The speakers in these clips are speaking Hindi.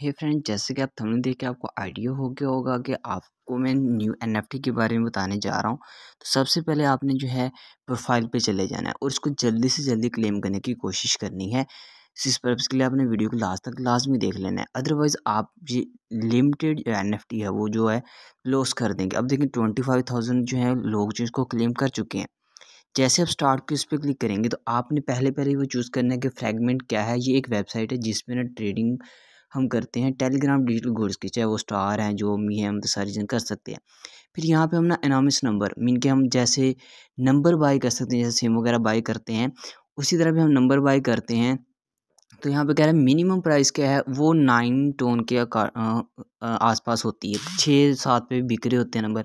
हे फ्रेंड जैसे कि आप थोड़ी देख के आपको आइडिया हो गया होगा कि आपको मैं न्यू एनएफटी के बारे में बताने जा रहा हूँ तो सबसे पहले आपने जो है प्रोफाइल पे चले जाना है और इसको जल्दी से जल्दी क्लेम करने की कोशिश करनी है इस पर्पज़ के लिए आपने वीडियो को लास्ट तक लाजमी देख लेना है अदरवाइज़ आप ये लिमिटेड एन एफ टी है वो जो है लॉस कर देंगे अब देखिए ट्वेंटी फाइव थाउजेंड जो है लोग जो इसको क्लेम कर चुके हैं जैसे आप स्टार्ट के उस पर क्लिक करेंगे तो आपने पहले पहले वो चूज़ करना है कि फ्रैगमेंट क्या है ये एक वेबसाइट है जिसमें ना ट्रेडिंग हम करते हैं टेलीग्राम डिजिटल गोड्स की चाहे वो स्टार हैं जो मी है हम तो सारी जन कर सकते हैं फिर यहाँ पे हम ना अनामिस नंबर मीन के हम जैसे नंबर बाई कर सकते हैं जैसे सिम वगैरह बाई करते हैं उसी तरह भी हम नंबर बाई करते हैं तो यहाँ पे कह रहे हैं मिनिमम प्राइस क्या है वो नाइन टोन के आसपास होती है छः सात पे बिक रहे होते हैं नंबर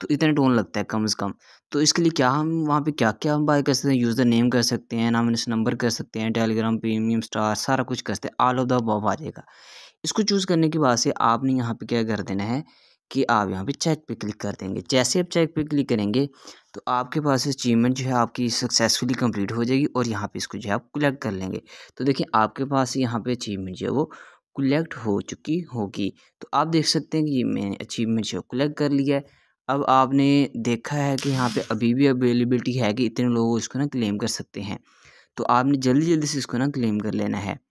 तो इतना टोन लगता है कम से कम तो इसके लिए क्या हम वहाँ पे क्या क्या हम बाय कर सकते हैं यूज़र नेम कर सकते हैं नाम नंबर कर सकते हैं टेलीग्राम प्रीमियम स्टार सारा कुछ कर सकते हैं ऑल ऑफ द बॉब आ जाएगा इसको चूज़ करने के बाद से आपने यहाँ पे क्या कर देना है कि आप यहाँ पे चेक पे क्लिक कर देंगे जैसे आप चेक पे क्लिक करेंगे तो आपके पास अचीवमेंट जो है आपकी सक्सेसफुली कंप्लीट हो जाएगी और यहाँ पे इसको जो है आप कलेक्ट कर लेंगे तो देखिए आपके पास यहाँ पे अचीवमेंट जो है वो कलेक्ट हो चुकी होगी तो आप देख सकते हैं कि ये मैंने अचीवमेंट जो कलेक्ट कर लिया है अब आपने देखा है कि यहाँ पे अभी भी अवेलेबिलिटी है कि इतने लोग इसको ना क्लेम कर सकते हैं तो आपने जल्दी जल्दी से इसको ना क्लेम कर लेना है